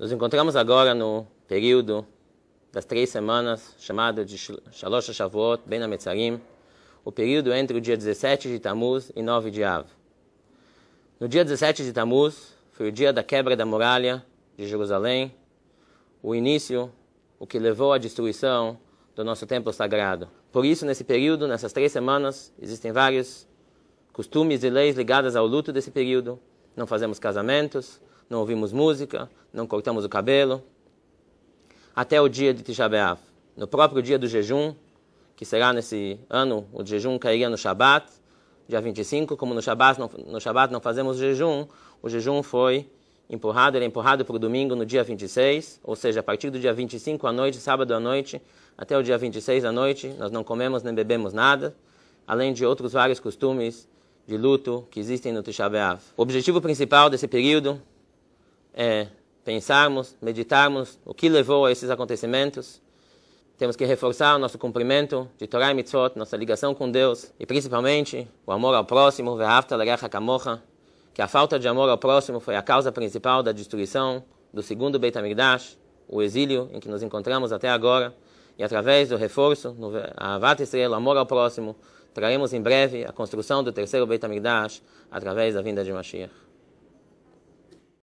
Nos encontramos agora no período das três semanas, chamado de Shalosh Shavuot, Ben Ametzarim, o período entre o dia 17 de Tamuz e 9 de Av. No dia 17 de Tamuz, foi o dia da quebra da muralha de Jerusalém, o início, o que levou à destruição do nosso templo sagrado. Por isso, nesse período, nessas três semanas, existem vários costumes e leis ligadas ao luto desse período. Não fazemos casamentos, não ouvimos música, não cortamos o cabelo, até o dia de Tisha B'Av. No próprio dia do jejum, que será nesse ano, o jejum cairia no Shabat, dia 25, como no Shabat não, no Shabat não fazemos jejum, o jejum foi empurrado, ele é empurrado para o domingo no dia 26, ou seja, a partir do dia 25 à noite, sábado à noite, até o dia 26 à noite, nós não comemos nem bebemos nada, além de outros vários costumes de luto que existem no Tisha B'Av. O objetivo principal desse período é pensarmos, meditarmos o que levou a esses acontecimentos. Temos que reforçar o nosso cumprimento de Torah e Mitzvot, nossa ligação com Deus e principalmente o amor ao próximo, que a falta de amor ao próximo foi a causa principal da destruição do segundo Beit HaMikdash, o exílio em que nos encontramos até agora, e através do reforço, no Avat Israel, amor ao próximo, traremos em breve a construção do terceiro Beit HaMikdash através da vinda de Mashiach.